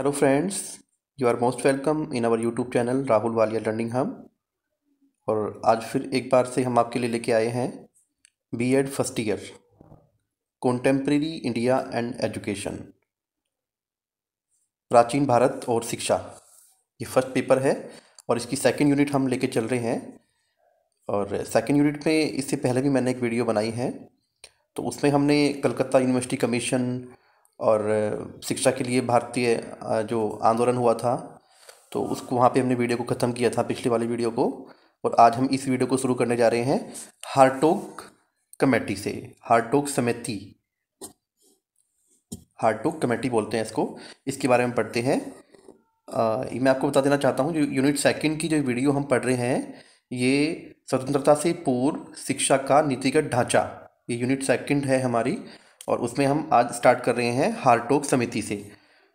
Hello friends you are most welcome in our YouTube channel Rahul Walia learning हम और आज फिर एक बार से हम आपके लिए लेके आए हैं B Ed first year contemporary India and education प्राचीन भारत और शिक्षा ये फर्स्ट पेपर है और इसकी सेकेंड यूनिट हम लेके चल रहे हैं और सेकेंड यूनिट में इससे पहले भी मैंने एक वीडियो बनाई है तो उसमें हमने कलकत्ता यूनिवर्सिटी कमीशन और शिक्षा के लिए भारतीय जो आंदोलन हुआ था तो उसको वहाँ पे हमने वीडियो को ख़त्म किया था पिछले वाली वीडियो को और आज हम इस वीडियो को शुरू करने जा रहे हैं हार्टोक कमेटी से हार्टोक समिति हार्टोक कमेटी बोलते हैं इसको इसके बारे में पढ़ते हैं आ, मैं आपको बता देना चाहता हूँ जो यूनिट सेकंड की जो वीडियो हम पढ़ रहे हैं ये स्वतंत्रता से पूर्व शिक्षा का नीतिगत ढांचा ये यूनिट सेकंड है हमारी और उसमें हम आज स्टार्ट कर रहे हैं हार्टोक समिति से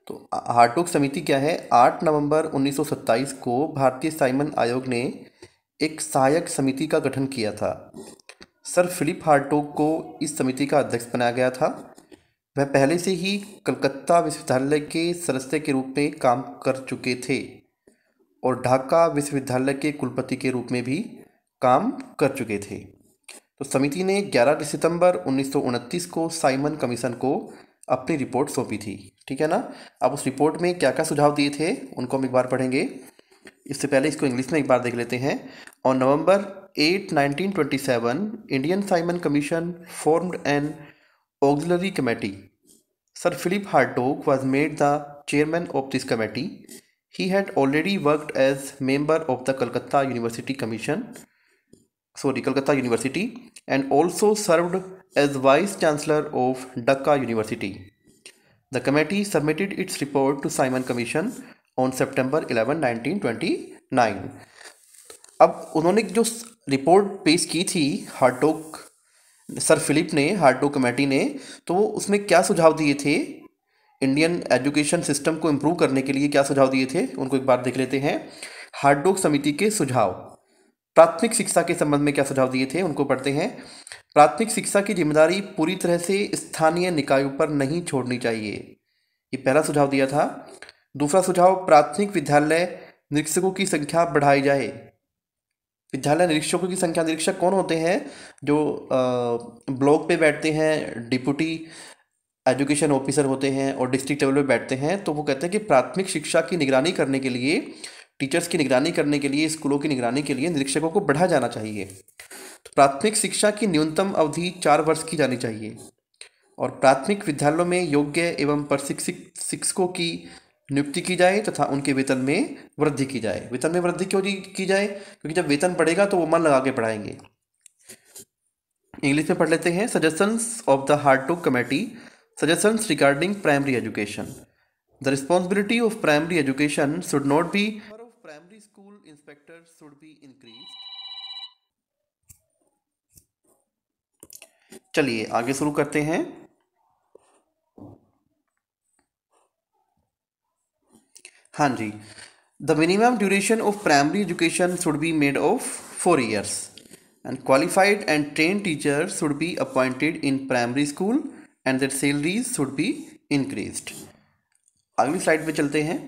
तो हार्टोक समिति क्या है आठ नवंबर 1927 को भारतीय साइमन आयोग ने एक सहायक समिति का गठन किया था सर फिलिप हार्टोक को इस समिति का अध्यक्ष बनाया गया था वह पहले से ही कलकत्ता विश्वविद्यालय के सदस्य के रूप में काम कर चुके थे और ढाका विश्वविद्यालय के कुलपति के रूप में भी काम कर चुके थे तो समिति ने 11 सितंबर उन्नीस को साइमन कमीशन को अपनी रिपोर्ट सौंपी थी ठीक है ना अब उस रिपोर्ट में क्या क्या सुझाव दिए थे उनको हम एक बार पढ़ेंगे इससे पहले इसको इंग्लिश में एक बार देख लेते हैं और November 8, 1927, Indian Simon commission formed an auxiliary committee sir Philip Hartog was made the chairman of this committee he had already worked as member of the Calcutta university commission sorry Calcutta university and also served as vice chancellor of Dacca university the committee submitted its report to Simon commission on September eleven nineteen twenty nine अब उन्होंने जो report पेश की थी Hartog sir Philip ने Hartog committee ने तो वो उसमें क्या सुझाव दिए थे इंडियन एजुकेशन सिस्टम को इम्प्रूव करने के लिए क्या सुझाव दिए थे उनको एक बार देख लेते हैं हार्डोक समिति के सुझाव प्राथमिक शिक्षा के संबंध में क्या सुझाव दिए थे उनको पढ़ते हैं प्राथमिक शिक्षा की जिम्मेदारी पूरी तरह से स्थानीय निकायों पर नहीं छोड़नी चाहिए ये पहला सुझाव दिया था दूसरा सुझाव प्राथमिक विद्यालय निरीक्षकों की संख्या बढ़ाई जाए विद्यालय निरीक्षकों की संख्या निरीक्षक कौन होते हैं जो ब्लॉक पे बैठते हैं डिप्यूटी एजुकेशन ऑफिसर होते हैं और डिस्ट्रिक्ट लेवल पे बैठते हैं तो वो कहते हैं कि प्राथमिक शिक्षा की निगरानी करने के लिए टीचर्स की निगरानी करने के लिए स्कूलों की निगरानी के लिए निरीक्षकों को बढ़ा जाना चाहिए तो प्राथमिक शिक्षा की न्यूनतम अवधि चार वर्ष की जानी चाहिए और प्राथमिक विद्यालयों में योग्य एवं प्रशिक्षित शिक्षकों की नियुक्ति की जाए तथा तो उनके वेतन में वृद्धि की जाए वेतन में वृद्धि क्यों की जाए क्योंकि जब वेतन बढ़ेगा तो वो मन लगा के पढ़ाएंगे इंग्लिश में पढ़ लेते हैं suggestions of the Hartog committee suggestions regarding primary education the responsibility of primary education should not be inspectors should be increased चलिए आगे शुरू करते हैं हाँ जी the minimum duration of primary education should be made of four years and qualified and train teacher should be appointed in primary school and their salaries should be increased अगली slide पे चलते हैं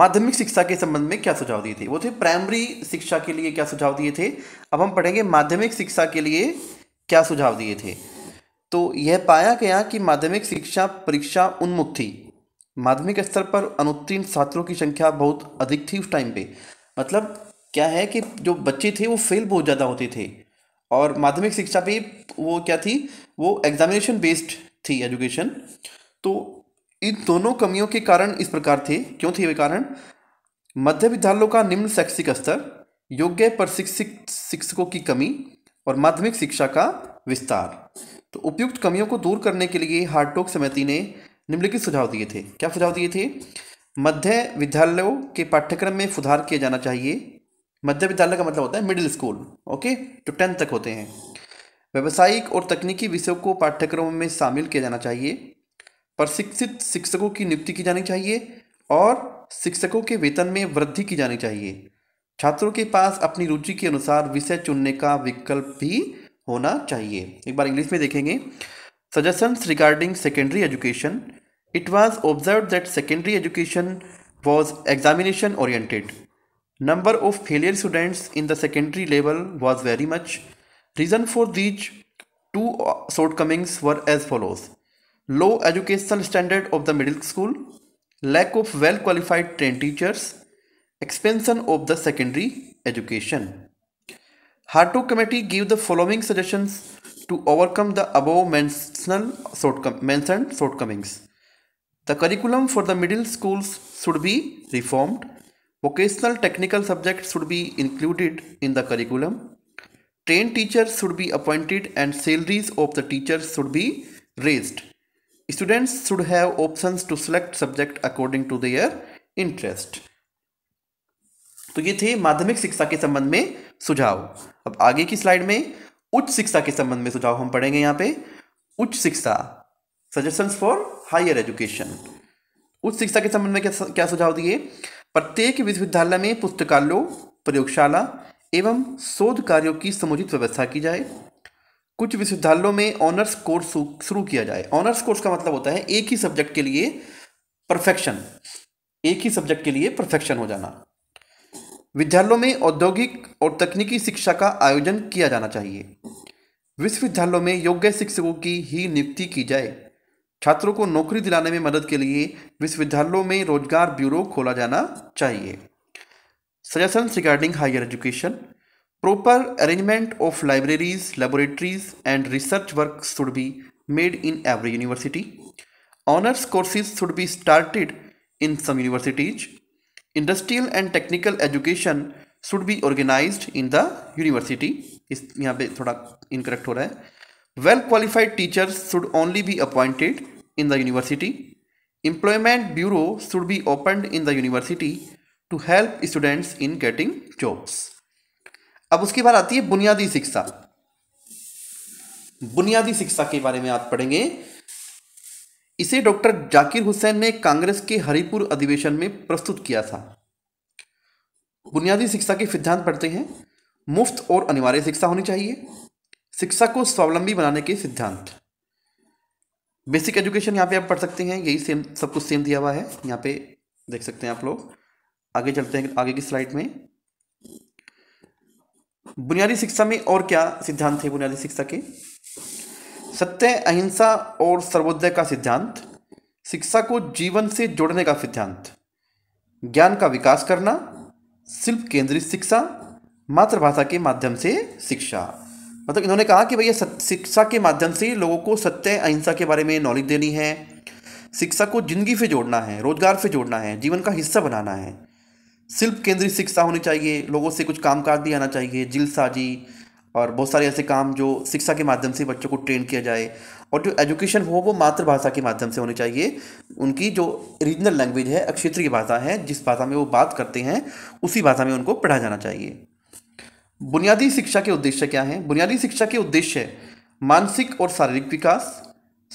माध्यमिक शिक्षा के संबंध में क्या सुझाव दिए थे वो थे प्राइमरी शिक्षा के लिए क्या सुझाव दिए थे अब हम पढ़ेंगे माध्यमिक शिक्षा के लिए क्या सुझाव दिए थे तो यह पाया गया कि माध्यमिक शिक्षा परीक्षा उन्मुख थी माध्यमिक स्तर पर अनुत्तीर्ण छात्रों की संख्या बहुत अधिक थी उस टाइम पे मतलब क्या है कि जो बच्चे थे वो फेल बहुत ज़्यादा होते थे और माध्यमिक शिक्षा पे वो क्या थी वो एग्जामिनेशन बेस्ड थी एजुकेशन तो इन दोनों कमियों के कारण इस प्रकार थे क्यों थे वे कारण मध्य विद्यालयों का निम्न शैक्षिक स्तर योग्य प्रशिक्षित शिक्षकों की कमी और माध्यमिक शिक्षा का विस्तार तो उपयुक्त कमियों को दूर करने के लिए हार्टोक समिति ने निम्नलिखित सुझाव दिए थे क्या सुझाव दिए थे मध्य विद्यालयों के पाठ्यक्रम में सुधार किया जाना चाहिए मध्य विद्यालय का मतलब होता है मिडिल स्कूल ओके जो टेंथ तक होते हैं व्यावसायिक और तकनीकी विषयों को पाठ्यक्रमों में शामिल किया जाना चाहिए प्रशिक्षित शिक्षकों की नियुक्ति की जानी चाहिए और शिक्षकों के वेतन में वृद्धि की जानी चाहिए छात्रों के पास अपनी रुचि के अनुसार विषय चुनने का विकल्प भी होना चाहिए एक बार इंग्लिश में देखेंगे suggestions regarding secondary education it was observe that secondary education was examination oriented number of failure students in the secondary level was very much reason for these two shortcomings were as follows low educational standard of the middle school, lack of well qualified trained teachers, expansion of the secondary education. Harto committee gave the following suggestions to overcome the above mentioned shortcomings. The curriculum for the middle schools should be reformed. Vocational technical subjects should be included in the curriculum. Trained teachers should be appointed and salaries of the teachers should be raised. Students should have options to select subject according to their interest. तो ये थे माध्यमिक शिक्षा के संबंध में सुझाव अब आगे की स्लाइड में उच्च शिक्षा के संबंध में सुझाव हम पढ़ेंगे यहाँ पे उच्च शिक्षा सजेशंस फॉर हायर एजुकेशन उच्च शिक्षा के संबंध में क्या क्या सुझाव दिए प्रत्येक विश्वविद्यालय में पुस्तकालय प्रयोगशाला एवं शोध कार्यों की समुचित व्यवस्था की जाए कुछ विश्वविद्यालयों में ऑनर्स कोर्स शुरू किया जाए ऑनर्स कोर्स का मतलब होता है एक ही सब्जेक्ट के लिए परफेक्शन एक ही सब्जेक्ट के लिए परफेक्शन हो जाना विद्यालयों में औद्योगिक और तकनीकी शिक्षा का आयोजन किया जाना चाहिए विश्वविद्यालयों में योग्य शिक्षकों की ही नियुक्ति की जाए छात्रों को नौकरी दिलाने में मदद के लिए विश्वविद्यालयों में रोजगार ब्यूरो खोला जाना चाहिए suggestion regarding higher education Proper arrangement of libraries, laboratories and research work should be made in every university. Honors courses should be started in some universities. Industrial and technical education should be organized in the university. यहाँ पे थोड़ा incorrect हो रहा है. Well qualified teachers should only be appointed in the university. Employment bureau should be opened in the university to help students in getting jobs. अब उसके बाद आती है बुनियादी शिक्षा बुनियादी शिक्षा के बारे में आप पढ़ेंगे इसे डॉक्टर जाकिर हुसैन ने कांग्रेस के हरिपुर अधिवेशन में प्रस्तुत किया था बुनियादी शिक्षा के सिद्धांत पढ़ते हैं मुफ्त और अनिवार्य शिक्षा होनी चाहिए शिक्षा को स्वावलंबी बनाने के सिद्धांत बेसिक एजुकेशन यहाँ पे आप पढ़ सकते हैं यही सेम सब कुछ सेम दिया हुआ है यहाँ पे देख सकते हैं आप लोग आगे चलते हैं आगे की स्लाइड में बुनियादी शिक्षा में और क्या सिद्धांत है बुनियादी शिक्षा के सत्य अहिंसा और सर्वोदय का सिद्धांत शिक्षा को जीवन से जोड़ने का सिद्धांत ज्ञान का विकास करना शिल्प केंद्रित शिक्षा मातृभाषा के माध्यम से शिक्षा मतलब इन्होंने कहा कि भैया शिक्षा के माध्यम से लोगों को सत्य अहिंसा के बारे में नॉलेज देनी है शिक्षा को जिंदगी से जोड़ना है रोजगार से जोड़ना है जीवन का हिस्सा बनाना है शिल्प केंद्रित शिक्षा होनी चाहिए लोगों से कुछ काम काज भी आना चाहिए जिल साजी और बहुत सारे ऐसे काम जो शिक्षा के माध्यम से बच्चों को ट्रेन किया जाए और जो एजुकेशन हो वो मातृभाषा के माध्यम से होनी चाहिए उनकी जो रीजनल लैंग्वेज है क्षेत्रीय भाषा है जिस भाषा में वो बात करते हैं उसी भाषा में उनको पढ़ा जाना चाहिए बुनियादी शिक्षा के उद्देश्य क्या हैं बुनियादी शिक्षा के उद्देश्य मानसिक और शारीरिक विकास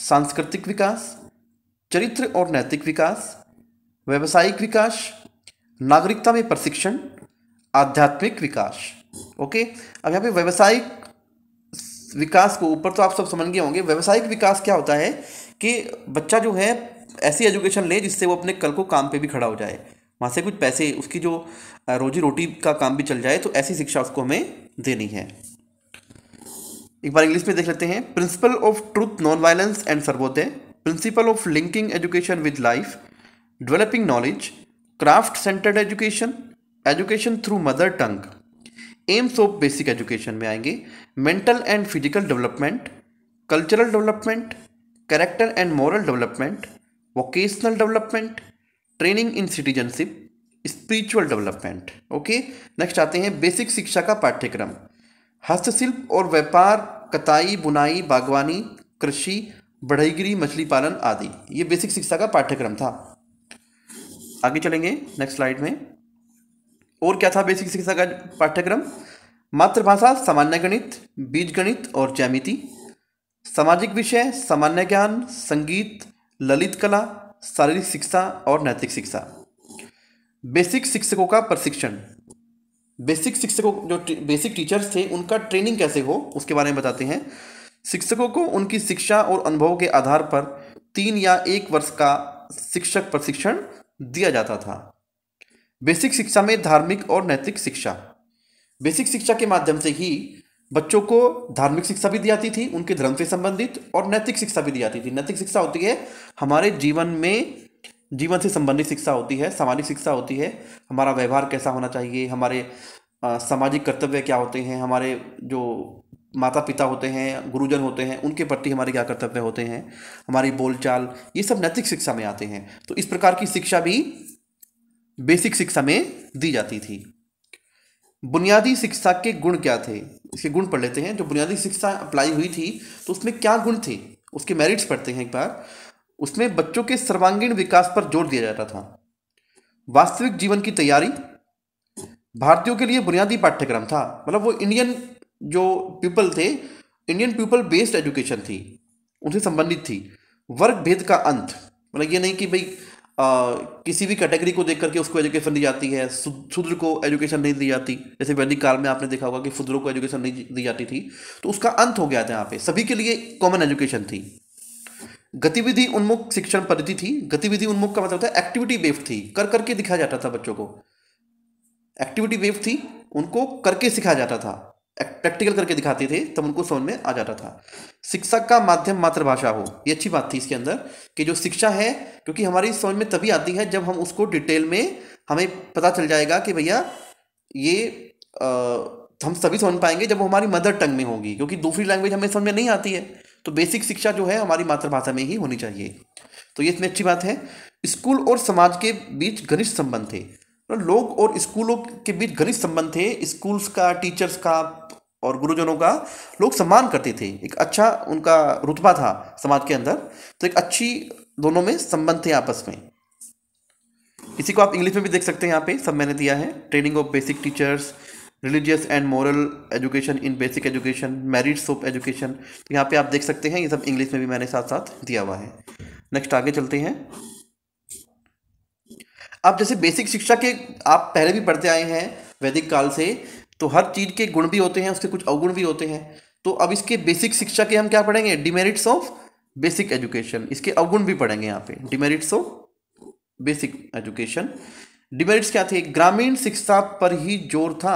सांस्कृतिक विकास चरित्र और नैतिक विकास व्यावसायिक विकास नागरिकता में प्रशिक्षण आध्यात्मिक विकास ओके अब यहाँ पे व्यवसायिक विकास को ऊपर तो आप सब समझ गए होंगे व्यवसायिक विकास क्या होता है कि बच्चा जो है ऐसी एजुकेशन ले जिससे वो अपने कल को काम पे भी खड़ा हो जाए वहाँ से कुछ पैसे उसकी जो रोजी रोटी का काम भी चल जाए तो ऐसी शिक्षा उसको हमें देनी है एक बार इंग्लिश में देख लेते हैं principle of truth non violence and Sarvodaya principle of linking education with life developing knowledge craft centred education education through mother tongue aims of basic education में आएंगे mental and physical development cultural development character and moral development vocational development training in citizenship spiritual development okay next आते हैं basic शिक्षा का पाठ्यक्रम हस्तशिल्प और व्यापार कताई बुनाई बागवानी कृषि बढ़ईगिरी मछली पालन आदि ये बेसिक शिक्षा का पाठ्यक्रम था आगे चलेंगे नेक्स्ट स्लाइड में और क्या था बेसिक शिक्षा का पाठ्यक्रम मातृभाषा सामान्य गणित बीज गणित और जैमिति सामाजिक विषय सामान्य ज्ञान संगीत ललित कला शारीरिक शिक्षा और नैतिक शिक्षा बेसिक शिक्षकों का प्रशिक्षण बेसिक शिक्षकों जो बेसिक टीचर्स थे उनका ट्रेनिंग कैसे हो उसके बारे में बताते हैं शिक्षकों को उनकी शिक्षा और अनुभव के आधार पर तीन या एक वर्ष का शिक्षक प्रशिक्षण दिया जाता था बेसिक शिक्षा में धार्मिक और नैतिक शिक्षा बेसिक शिक्षा के माध्यम से ही बच्चों को धार्मिक शिक्षा भी दी जाती थी उनके धर्म से संबंधित और नैतिक शिक्षा भी दी जाती थी नैतिक शिक्षा होती है हमारे जीवन में जीवन से संबंधित शिक्षा होती है सामाजिक शिक्षा होती है हमारा व्यवहार कैसा होना चाहिए हमारे सामाजिक कर्तव्य क्या होते हैं हमारे जो माता पिता होते हैं गुरुजन होते हैं उनके प्रति हमारे क्या कर्तव्य होते हैं हमारी बोलचाल ये सब नैतिक शिक्षा में आते हैं तो इस प्रकार की शिक्षा भी बेसिक शिक्षा में दी जाती थी बुनियादी शिक्षा के गुण क्या थे इसके गुण पढ़ लेते हैं जो बुनियादी शिक्षा अप्लाई हुई थी तो उसमें क्या गुण थे उसके मेरिट्स पढ़ते हैं एक बार उसमें बच्चों के सर्वांगीण विकास पर जोर दिया जाता था वास्तविक जीवन की तैयारी भारतीयों के लिए बुनियादी पाठ्यक्रम था मतलब वो इंडियन जो पीपल थे इंडियन पीपल बेस्ड एजुकेशन थी उनसे संबंधित थी वर्ग भेद का अंत मतलब ये नहीं कि भाई आ, किसी भी कैटेगरी को देख करके उसको एजुकेशन दी जाती है शूद्र को एजुकेशन नहीं दी जाती जैसे वैदिक काल में आपने देखा होगा कि शूद्रों को एजुकेशन नहीं दी जाती थी तो उसका अंत हो गया था यहाँ पे सभी के लिए कॉमन एजुकेशन थी गतिविधि उन्मुख शिक्षण पद्धति थी गतिविधि उन्मुख का मतलब था एक्टिविटी बेस्ड थी कर करके दिखाया जाता था बच्चों को एक्टिविटी बेस्ड थी उनको करके सिखाया जाता था प्रैक्टिकल करके दिखाते थे तब उनको समझ में आ जाता था शिक्षा का माध्यम मातृभाषा हो ये अच्छी बात थी इसके अंदर कि जो शिक्षा है क्योंकि हमारी समझ में तभी आती है जब हम उसको डिटेल में हमें पता चल जाएगा कि भैया ये आ, हम सभी समझ पाएंगे जब वो हमारी मदर टंग में होगी क्योंकि दूसरी लैंग्वेज हमें समझ में नहीं आती है तो बेसिक शिक्षा जो है हमारी मातृभाषा में ही होनी चाहिए तो ये इसमें अच्छी बात है स्कूल और समाज के बीच घनिष्ठ संबंध थे मतलब लोग और स्कूलों के बीच घनिष्ठ संबंध थे स्कूल्स का टीचर्स का और गुरुजनों का लोग सम्मान करते थे एक अच्छा उनका रुतबा था समाज के अंदर तो एक अच्छी दोनों में संबंध थे आपस में इसी को आप इंग्लिश में भी देख सकते हैं यहाँ पे सब मैंने दिया है training of basic teachers religious and moral education in basic education merits of education तो यहाँ पे आप देख सकते हैं ये सब इंग्लिश में भी मैंने साथ साथ दिया हुआ है नेक्स्ट आगे चलते हैं आप जैसे बेसिक शिक्षा के आप पहले भी पढ़ते आए हैं वैदिक काल से तो हर चीज़ के गुण भी होते हैं उसके कुछ अवगुण भी होते हैं तो अब इसके बेसिक शिक्षा के हम क्या पढ़ेंगे डिमेरिट्स ऑफ बेसिक एजुकेशन इसके अवगुण भी पढ़ेंगे यहाँ पे demerits of basic education demerits क्या थे ग्रामीण शिक्षा पर ही जोर था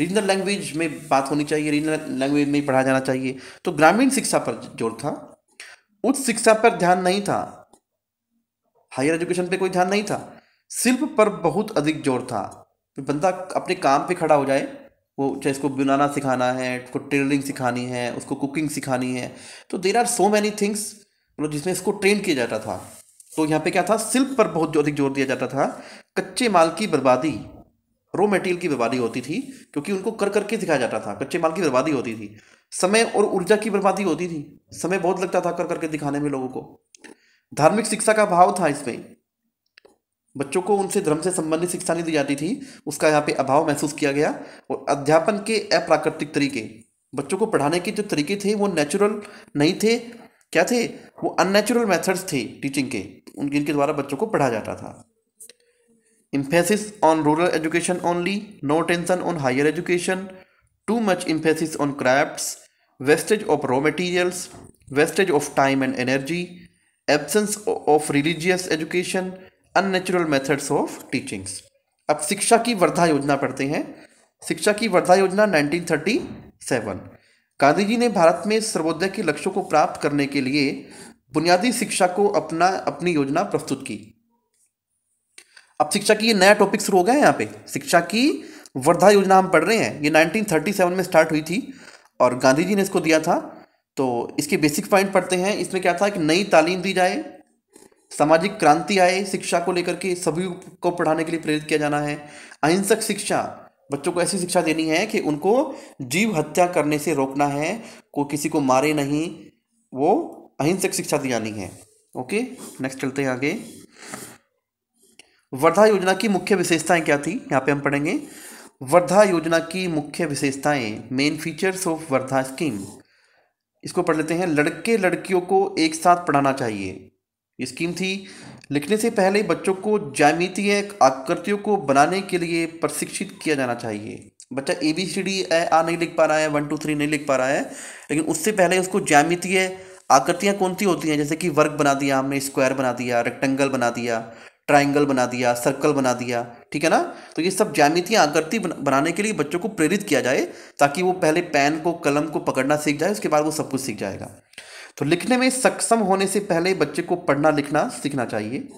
रीजनल लैंग्वेज में बात होनी चाहिए रीजनल लैंग्वेज में पढ़ा जाना चाहिए तो ग्रामीण शिक्षा पर जोर था उच्च शिक्षा पर ध्यान नहीं था हायर एजुकेशन पे कोई ध्यान नहीं था शिल्प पर बहुत अधिक जोर था तो बंदा अपने काम पे खड़ा हो जाए वो चाहे इसको बनाना सिखाना है उसको टेलरिंग सिखानी है उसको कुकिंग सिखानी है तो there are so many things मतलब जिसमें इसको ट्रेन किया जाता था तो यहाँ पे क्या था सिल्क पर बहुत अधिक जोर दिया जाता था कच्चे माल की बर्बादी रॉ मटेरियल की बर्बादी होती थी क्योंकि उनको कर करके सिखाया जाता था कच्चे माल की बर्बादी होती थी समय और ऊर्जा की बर्बादी होती थी समय बहुत लगता था कर करके दिखाने में लोगों को धार्मिक शिक्षा का भाव था इसमें बच्चों को उनसे धर्म से संबंधित शिक्षा नहीं दी जाती थी उसका यहाँ पे अभाव महसूस किया गया और अध्यापन के अप्राकृतिक तरीके बच्चों को पढ़ाने के जो तरीके थे वो नेचुरल नहीं थे क्या थे वो अननेचुरल मेथड्स थे टीचिंग के उनके इनके द्वारा बच्चों को पढ़ा जाता था emphasis on rural education only no tension on higher education too much emphasis on crafts wastage of raw materials wastage of time and energy absence of religious education unnatural methods of teachings अब शिक्षा की वर्धा योजना पढ़ते हैं शिक्षा की वर्धा योजना 1937 गांधी जी ने भारत में सर्वोदय के लक्ष्यों को प्राप्त करने के लिए बुनियादी शिक्षा को अपना अपनी योजना प्रस्तुत की अब शिक्षा की ये नया टॉपिक शुरू हो गया है यहाँ पे शिक्षा की वर्धा योजना हम पढ़ रहे हैं ये 1937 में स्टार्ट हुई थी और गांधी जी ने इसको दिया था तो इसके बेसिक पॉइंट पढ़ते हैं इसमें क्या था कि नई तालीम दी जाए सामाजिक क्रांति आए शिक्षा को लेकर के सभी को पढ़ाने के लिए प्रेरित किया जाना है अहिंसक शिक्षा बच्चों को ऐसी शिक्षा देनी है कि उनको जीव हत्या करने से रोकना है को किसी को मारे नहीं वो अहिंसक शिक्षा दी जानी है ओके नेक्स्ट चलते हैं आगे वर्धा योजना की मुख्य विशेषताएं क्या थी यहाँ पे हम पढ़ेंगे वर्धा योजना की मुख्य विशेषताएं main features of Wardha scheme इसको पढ़ लेते हैं लड़के लड़कियों को एक साथ पढ़ाना चाहिए ये स्कीम थी लिखने से पहले बच्चों को जामितीय आकृतियों को बनाने के लिए प्रशिक्षित किया जाना चाहिए बच्चा ए बी सी डी आ नहीं लिख पा रहा है वन टू थ्री नहीं लिख पा रहा है लेकिन उससे पहले उसको जामितीय आकृतियाँ कौन सी होती हैं जैसे कि वर्ग बना दिया हमने स्क्वायर बना दिया रेक्टेंगल बना दिया ट्राइंगल बना दिया सर्कल बना दिया ठीक है ना तो ये सब जामितियाँ आकृति बनाने के लिए बच्चों को प्रेरित किया जाए ताकि वो पहले पेन को कलम को पकड़ना सीख जाए उसके बाद वो सब कुछ सीख जाएगा तो लिखने में सक्षम होने से पहले बच्चे को पढ़ना लिखना सीखना चाहिए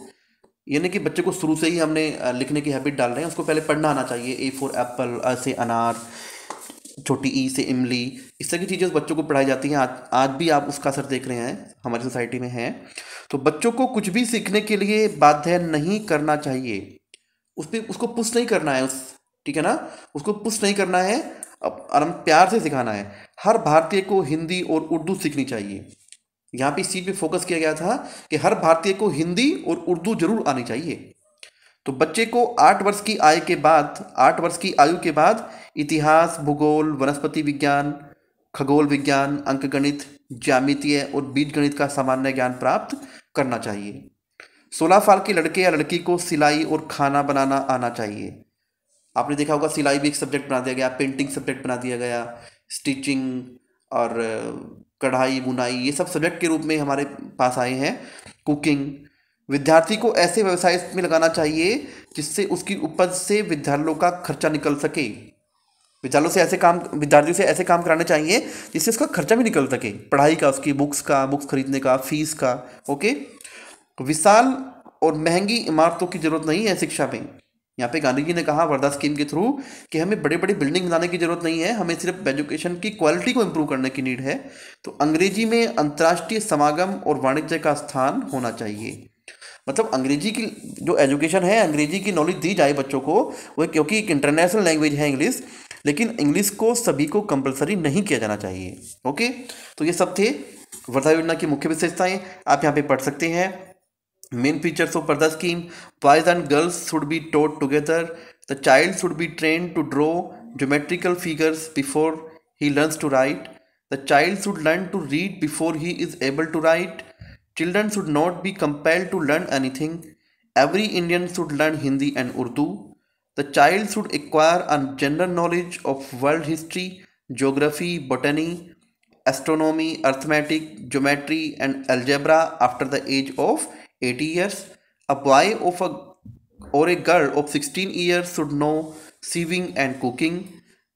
यानी कि बच्चे को शुरू से ही हमने लिखने की हैबिट डाल रहे हैं उसको पहले पढ़ना आना चाहिए ए फॉर एप्पल अ से अनार छोटी ई से इमली इस तरह की चीज़ें बच्चों को पढ़ाई जाती हैं आज आज भी आप उसका असर देख रहे हैं हमारी सोसाइटी में है तो बच्चों को कुछ भी सीखने के लिए बाध्य नहीं करना चाहिए उस पर उसको पुश नहीं करना है उस ठीक है ना उसको पुश नहीं करना है और आराम प्यार से सिखाना है हर भारतीय को हिंदी और उर्दू सीखनी चाहिए यहाँ पे इस चीज़ पर फोकस किया गया था कि हर भारतीय को हिंदी और उर्दू जरूर आनी चाहिए तो बच्चे को आठ वर्ष की आय के बाद आठ वर्ष की आयु के बाद इतिहास भूगोल वनस्पति विज्ञान खगोल विज्ञान अंकगणित ज्यामितीय और बीज गणित का सामान्य ज्ञान प्राप्त करना चाहिए सोलह साल के लड़के या लड़की को सिलाई और खाना बनाना आना चाहिए आपने देखा होगा सिलाई भी एक सब्जेक्ट बना दिया गया पेंटिंग सब्जेक्ट बना दिया गया स्टिचिंग और कढ़ाई बुनाई ये सब सब्जेक्ट के रूप में हमारे पास आए हैं कुकिंग विद्यार्थी को ऐसे व्यवसाय में लगाना चाहिए जिससे उसकी उपज से विद्यालयों का खर्चा निकल सके विद्यालयों से ऐसे काम विद्यार्थियों से ऐसे काम कराने चाहिए जिससे उसका खर्चा भी निकल सके पढ़ाई का उसकी बुक्स का बुक्स खरीदने का फीस का ओके विशाल और महंगी इमारतों की जरूरत नहीं है शिक्षा में यहाँ पे गांधी जी ने कहा वर्धा स्कीम के थ्रू कि हमें बड़े बड़े बिल्डिंग बनाने की ज़रूरत नहीं है हमें सिर्फ एजुकेशन की क्वालिटी को इम्प्रूव करने की नीड है तो अंग्रेजी में अंतर्राष्ट्रीय समागम और वाणिज्य का स्थान होना चाहिए मतलब अंग्रेजी की जो एजुकेशन है अंग्रेजी की नॉलेज दी जाए बच्चों को वह क्योंकि एक इंटरनेशनल लैंग्वेज है इंग्लिश लेकिन इंग्लिश को सभी को कंपलसरी नहीं किया जाना चाहिए ओके तो ये सब थे वर्धा योजना की मुख्य विशेषताएं आप यहाँ पे पढ़ सकते हैं Main features of the scheme boys and girls should be taught together. The child should be trained to draw geometrical figures before he learns to write. The child should learn to read before he is able to write. Children should not be compelled to learn anything. Every Indian should learn Hindi and Urdu. The child should acquire a general knowledge of world history, geography, botany, astronomy, arithmetic, geometry, and algebra after the age of eighty years a boy of a और a girl of sixteen years should know sewing and cooking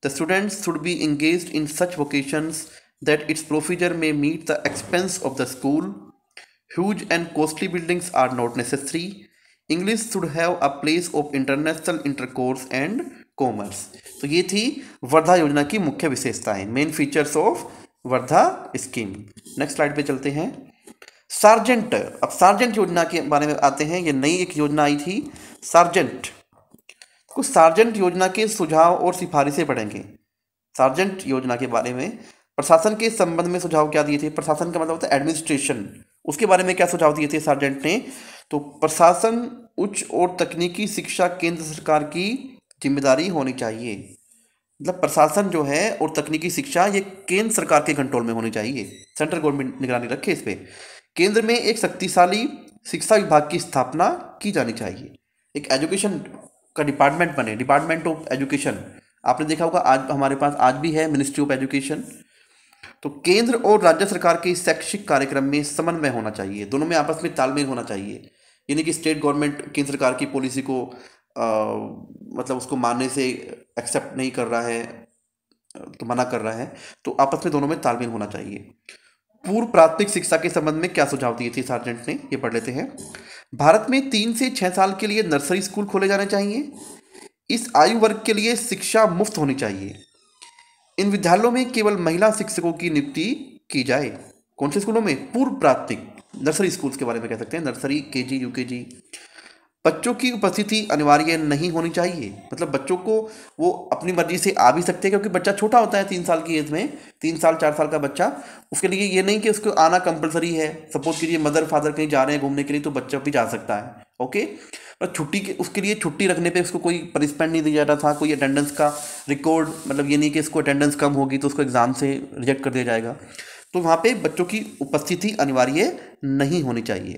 the students should be engage in such vocation that its procedure में meet the expense of the school huge and costly buildings are not necessary English should have a place of international intercourse and commerce तो ये थी वर्धा योजना की मुख्य विशेषताएं main features of Wardha scheme next slide पे चलते हैं सार्जेंट अब सार्जेंट योजना के बारे में आते हैं ये नई एक योजना आई थी सार्जेंट कुछ सार्जेंट योजना के सुझाव और सिफारिशें पढ़ेंगे सार्जेंट योजना के बारे में प्रशासन के संबंध में सुझाव क्या दिए थे प्रशासन का मतलब होता है एडमिनिस्ट्रेशन उसके बारे में क्या सुझाव दिए थे सार्जेंट ने तो प्रशासन उच्च और तकनीकी शिक्षा केंद्र सरकार की जिम्मेदारी होनी चाहिए मतलब प्रशासन जो है और तकनीकी शिक्षा ये केंद्र सरकार के कंट्रोल में होनी चाहिए सेंट्रल गवर्नमेंट निगरानी रखे इस पर केंद्र में एक शक्तिशाली शिक्षा विभाग की स्थापना की जानी चाहिए एक एजुकेशन का डिपार्टमेंट बने डिपार्टमेंट ऑफ एजुकेशन आपने देखा होगा आज हमारे पास आज भी है मिनिस्ट्री ऑफ एजुकेशन तो केंद्र और राज्य सरकार के शैक्षिक कार्यक्रम में समन्वय होना चाहिए दोनों में आपस में तालमेल होना चाहिए यानी कि स्टेट गवर्नमेंट केंद्र सरकार की पॉलिसी को आ, मतलब उसको मानने से एक्सेप्ट नहीं कर रहा है तो मना कर रहा है तो आपस में दोनों में तालमेल होना चाहिए पूर्व प्राथमिक शिक्षा के संबंध में क्या सुझाव दिए थे सार्जेंट ने ये पढ़ लेते हैं भारत में तीन से छः साल के लिए नर्सरी स्कूल खोले जाने चाहिए इस आयु वर्ग के लिए शिक्षा मुफ्त होनी चाहिए इन विद्यालयों में केवल महिला शिक्षकों की नियुक्ति की जाए कौन से स्कूलों में पूर्व प्राथमिक नर्सरी स्कूल्स के बारे में कह सकते हैं नर्सरी के जी यू के जी बच्चों की उपस्थिति अनिवार्य नहीं होनी चाहिए मतलब बच्चों को वो अपनी मर्जी से आ भी सकते हैं क्योंकि बच्चा छोटा होता है तीन साल की एज में तीन साल चार साल का बच्चा उसके लिए ये नहीं कि उसको आना कंपलसरी है सपोज कीजिए मदर फादर कहीं जा रहे हैं घूमने के लिए तो बच्चा भी जा सकता है ओके और छुट्टी के उसके लिए छुट्टी रखने पर उसको कोई पनिशमेंट नहीं दिया जाता था कोई अटेंडेंस का रिकॉर्ड मतलब ये नहीं कि इसको अटेंडेंस कम होगी तो उसको एग्ज़ाम से रिजेक्ट कर दिया जाएगा तो वहाँ पे बच्चों की उपस्थिति अनिवार्य नहीं होनी चाहिए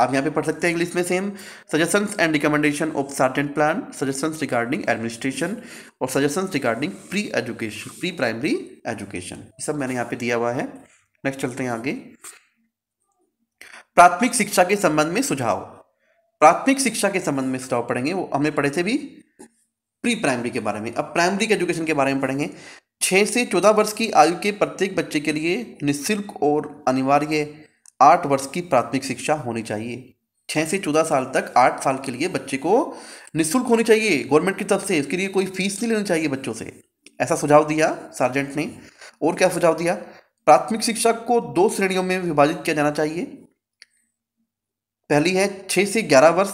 आप यहाँ पे पढ़ सकते हैं इंग्लिश में same suggestions and recommendation of certain plan suggestions regarding administration और suggestions regarding pre education pre primary education सब मैंने यहाँ पे दिया हुआ है नेक्स्ट चलते हैं आगे प्राथमिक शिक्षा के संबंध में सुझाव प्राथमिक शिक्षा के संबंध में सुझाव पढ़ेंगे वो हमें पढ़े थे भी प्री प्राइमरी के बारे में अब प्राइमरी के एजुकेशन के बारे में पढ़ेंगे छः से चौदह वर्ष की आयु के प्रत्येक बच्चे के लिए निःशुल्क और अनिवार्य आठ वर्ष की प्राथमिक शिक्षा होनी चाहिए छः से चौदह साल तक आठ साल के लिए बच्चे को निःशुल्क होनी चाहिए गवर्नमेंट की तरफ से इसके लिए कोई फीस नहीं लेनी चाहिए बच्चों से ऐसा सुझाव दिया सार्जेंट ने और क्या सुझाव दिया प्राथमिक शिक्षा को दो श्रेणियों में विभाजित किया जाना चाहिए पहली है छः से ग्यारह वर्ष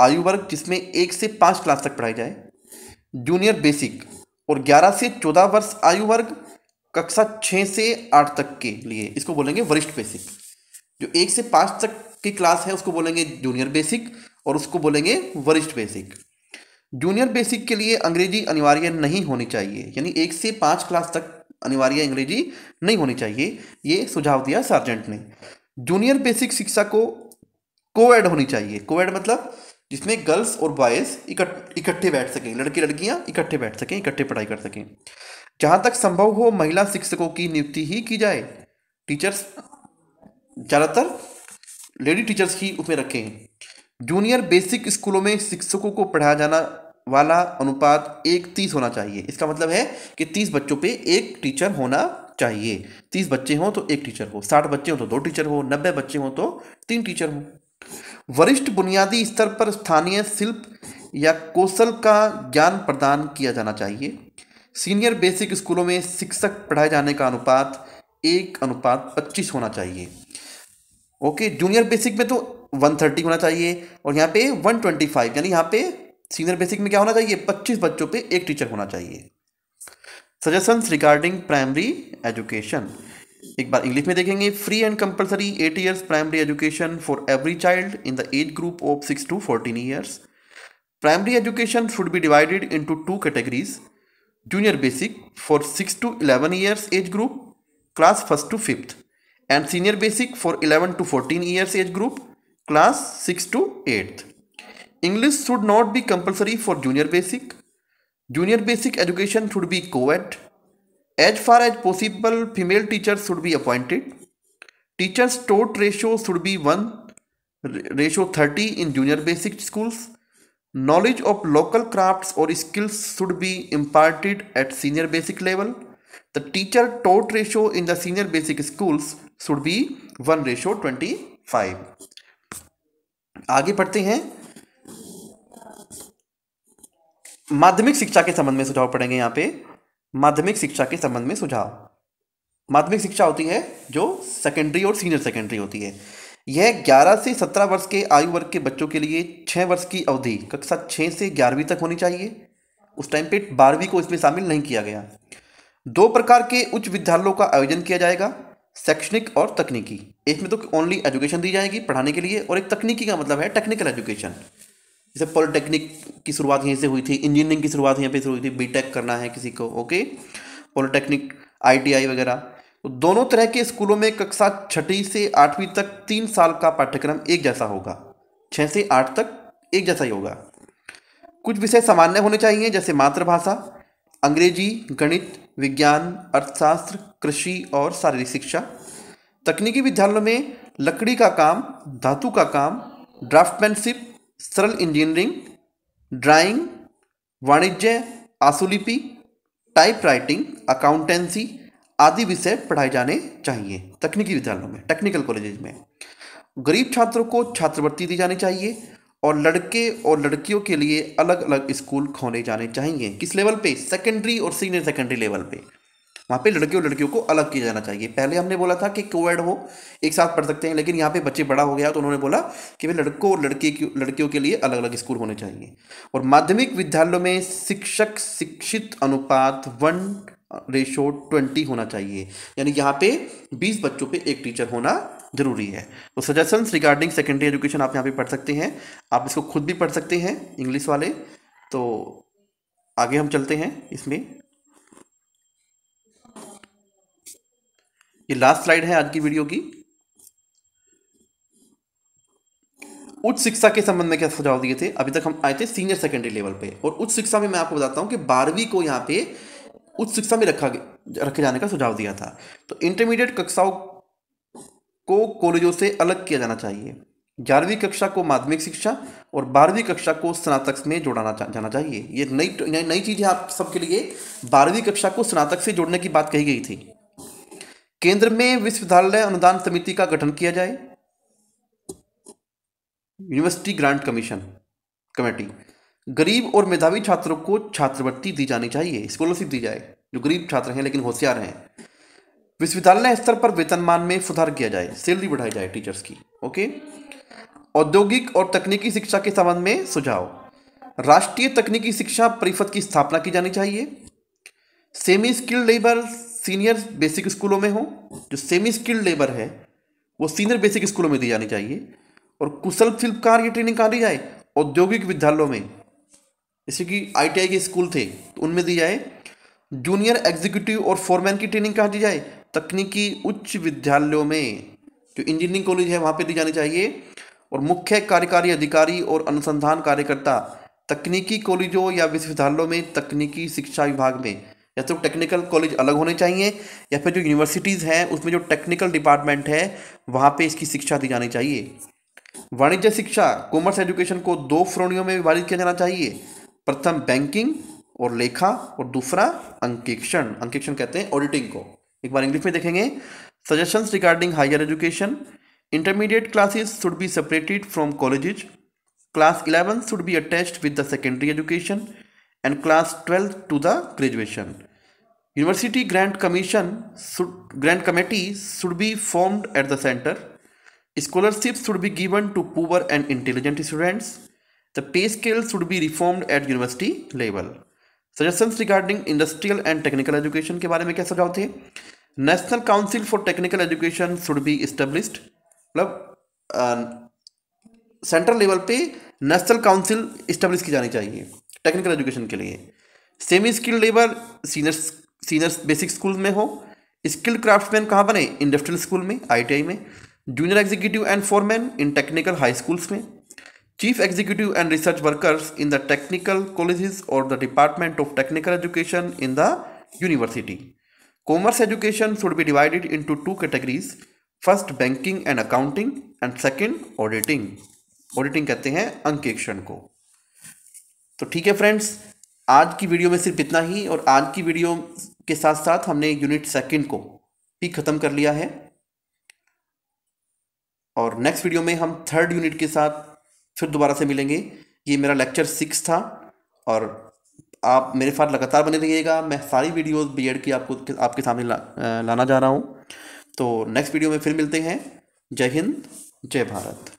आयु वर्ग जिसमें एक से पाँच क्लास तक पढ़ाई जाए जूनियर बेसिक और ग्यारह से चौदह वर्ष आयु वर्ग कक्षा छः से आठ तक के लिए इसको बोलेंगे वरिष्ठ बेसिक जो एक से पाँच तक की क्लास है उसको बोलेंगे जूनियर बेसिक और उसको बोलेंगे वरिष्ठ बेसिक जूनियर बेसिक के लिए अंग्रेजी अनिवार्य नहीं होनी चाहिए यानी एक से पाँच क्लास तक अनिवार्य अंग्रेजी नहीं होनी चाहिए ये सुझाव दिया सार्जेंट ने जूनियर बेसिक शिक्षा को कोएड होनी चाहिए कोएड मतलब जिसमें गर्ल्स और बॉयज़ इकट्ठे बैठ सकें लड़के लड़कियां इकट्ठे बैठ सकें इकट्ठे पढ़ाई कर सकें जहाँ तक संभव हो महिला शिक्षकों की नियुक्ति ही की जाए टीचर्स ज़्यादातर लेडी टीचर्स ही उसमें रखें जूनियर बेसिक स्कूलों में शिक्षकों को पढ़ाया जाना वाला अनुपात एक तीस होना चाहिए इसका मतलब है कि तीस बच्चों पे एक टीचर होना चाहिए तीस बच्चे हों तो एक टीचर हो साठ बच्चे हों तो दो टीचर हो नब्बे बच्चे हों तो तीन टीचर हों वरिष्ठ बुनियादी स्तर पर स्थानीय शिल्प या कौशल का ज्ञान प्रदान किया जाना चाहिए सीनियर बेसिक स्कूलों में शिक्षक पढ़ाए जाने का अनुपात एक अनुपात पच्चीस होना चाहिए ओके जूनियर बेसिक में तो वन थर्टी होना चाहिए और यहाँ पे वन ट्वेंटी फाइव यानी यहाँ पे सीनियर बेसिक में क्या होना चाहिए पच्चीस बच्चों पे एक टीचर होना चाहिए सजेशंस रिगार्डिंग प्राइमरी एजुकेशन एक बार इंग्लिश में देखेंगे free and compulsory eight years primary education for every child in the age group of six to fourteen years primary education should be divided into two categories junior basic for 6 to 11 years age group class 1st to 5th and senior basic for 11 to 14 years age group class 6 to 8th english should not be compulsory for junior basic junior basic education should be co-ed as far as possible female teachers should be appointed teachers taught ratio should be 1 ratio 30 in junior basic schools knowledge of local craft और skills should be imparted at senior basic level the teacher taught ratio in the senior basic school should be one ratio twenty five आगे पढ़ते हैं माध्यमिक शिक्षा के संबंध में सुझाव पढ़ेंगे यहाँ पे माध्यमिक शिक्षा के संबंध में सुझाव माध्यमिक शिक्षा होती है जो सेकेंडरी और सीनियर सेकेंडरी होती है यह 11 से 17 वर्ष के आयु वर्ग के बच्चों के लिए 6 वर्ष की अवधि कक्षा 6 से 11वीं तक होनी चाहिए उस टाइम पे बारहवीं को इसमें शामिल नहीं किया गया दो प्रकार के उच्च विद्यालयों का आयोजन किया जाएगा शैक्षणिक और तकनीकी इसमें तो ओनली एजुकेशन दी जाएगी पढ़ाने के लिए और एक तकनीकी का मतलब है टेक्निकल एजुकेशन जैसे पॉलिटेक्निक की शुरुआत यहीं से हुई थी इंजीनियरिंग की शुरुआत यहाँ पे शुरू हुई थी बी करना है किसी को ओके पॉलिटेक्निक आई वगैरह तो दोनों तरह के स्कूलों में कक्षा छठी से आठवीं तक तीन साल का पाठ्यक्रम एक जैसा होगा छः से आठ तक एक जैसा ही होगा कुछ विषय सामान्य होने चाहिए जैसे मातृभाषा अंग्रेजी गणित विज्ञान अर्थशास्त्र कृषि और शारीरिक शिक्षा तकनीकी विद्यालयों में लकड़ी का काम धातु का काम ड्राफ्टमैनशिप सरल इंजीनियरिंग ड्राइंग वाणिज्य आसुलिपि टाइपराइटिंग अकाउंटेंसी आदि विषय पढ़ाए जाने चाहिए तकनीकी विद्यालयों में टेक्निकल कॉलेजेज में गरीब छात्रों को छात्रवृत्ति दी जानी चाहिए और लड़के और लड़कियों के लिए अलग अलग स्कूल खोले जाने चाहिए किस लेवल पे सेकेंडरी और सीनियर सेकेंडरी लेवल पे वहाँ पे लड़के और लड़कियों को अलग किया जाना चाहिए पहले हमने बोला था कि कोएड हो एक साथ पढ़ सकते हैं लेकिन यहाँ पे बच्चे बड़ा हो गया तो उन्होंने बोला कि भाई लड़कों और लड़के लड़कियों के लिए अलग अलग स्कूल होने चाहिए और माध्यमिक विद्यालयों में शिक्षक शिक्षित अनुपात वन रेशो ट्वेंटी होना चाहिए यानी यहाँ पे बीस बच्चों पे एक टीचर होना जरूरी है तो सजेशंस रिगार्डिंग सेकेंडरी एजुकेशन आप यहाँ पे पढ़ सकते हैं आप इसको खुद भी पढ़ सकते हैं इंग्लिश वाले तो आगे हम चलते हैं इसमें ये लास्ट स्लाइड है आज की वीडियो की उच्च शिक्षा के संबंध में क्या सुझाव दिए थे अभी तक हम आए थे सीनियर सेकेंडरी लेवल पे और उच्च शिक्षा में मैं आपको बताता हूं कि बारहवीं को यहाँ पे उच्च शिक्षा में रखा रखे जाने का सुझाव दिया था तो इंटरमीडिएट कक्षाओं को कॉलेजों से अलग किया जाना चाहिए ग्यारहवीं कक्षा को माध्यमिक शिक्षा और बारहवीं कक्षा को स्नातक में जोड़ाना चा, जाना चाहिए ये नई नई, नई चीज़ है आप सबके लिए बारहवीं कक्षा को स्नातक से जोड़ने की बात कही गई थी केंद्र में विश्वविद्यालय अनुदान समिति का गठन किया जाए यूनिवर्सिटी ग्रांट कमीशन कमेटी गरीब और मेधावी छात्रों को छात्रवृत्ति दी जानी चाहिए स्कॉलरशिप दी जाए जो गरीब छात्र हैं लेकिन होशियार हैं विश्वविद्यालय स्तर पर वेतनमान में सुधार किया जाए सैलरी बढ़ाई जाए टीचर्स की ओके औद्योगिक और तकनीकी शिक्षा के संबंध में सुझाव राष्ट्रीय तकनीकी शिक्षा परिषद की स्थापना की जानी चाहिए semi skilled labour senior basic स्कूलों में हो जो सेमी स्किल्ड लेबर है वो सीनियर बेसिक स्कूलों में दी जानी चाहिए और कुशल शिल्पकार की ट्रेनिंग कहाँ दी जाए औद्योगिक विद्यालयों में जैसे कि आईटीआई के स्कूल थे तो उनमें दी जाए जूनियर एग्जीक्यूटिव और फोरमैन की ट्रेनिंग कहाँ दी जाए तकनीकी उच्च विद्यालयों में जो इंजीनियरिंग कॉलेज है वहाँ पे दी जानी चाहिए और मुख्य कार्यकारी अधिकारी और अनुसंधान कार्यकर्ता तकनीकी कॉलेजों या विश्वविद्यालयों में तकनीकी शिक्षा विभाग में या तो टेक्निकल कॉलेज अलग होने चाहिए या फिर जो यूनिवर्सिटीज़ हैं उसमें जो टेक्निकल डिपार्टमेंट है वहाँ पे इसकी शिक्षा दी जानी चाहिए वाणिज्य शिक्षा कॉमर्स एजुकेशन को दो श्रेणियों में विभाजित किया जाना चाहिए प्रथम बैंकिंग और लेखा और दूसरा अंकेक्षण अंकेक्षण कहते हैं ऑडिटिंग को एक बार इंग्लिश में देखेंगे suggestion regarding higher education intermediate classes should be separated from colleges class eleven should be attached with the secondary education and class twelfth to the graduation university grand commission grand committee should be formed at the centre scholarship should be given to poor and intelligent students The pay scale should be reformed at university level. Suggestions regarding industrial and technical education के बारे में क्या सुझाव थे national council for technical education should be established मतलब central level पे national council establish की जानी चाहिए टेक्निकल एजुकेशन के लिए semi skilled labour senior senior basic school में हो स्किल्ड क्राफ्टमैन कहाँ बने इंडस्ट्रियल स्कूल में आईटीआई में junior executive and foreman in technical high schools में Chief executive and research workers in the technical colleges or the Department of Technical Education in the university. Commerce education should be divided into two categories. First banking and accounting and second auditing auditing कहते हैं अंकेक्षण को तो ठीक है friends आज की video में सिर्फ इतना ही और आज की वीडियो के साथ साथ हमने यूनिट सेकंड को भी ख़त्म कर लिया है और नेक्स्ट वीडियो में हम थर्ड यूनिट के साथ फिर दोबारा से मिलेंगे ये मेरा लेक्चर सिक्स था और आप मेरे साथ लगातार बने रहिएगा मैं सारी वीडियोस बी की आपको आपके सामने ला, लाना जा रहा हूँ तो नेक्स्ट वीडियो में फिर मिलते हैं जय हिंद जय भारत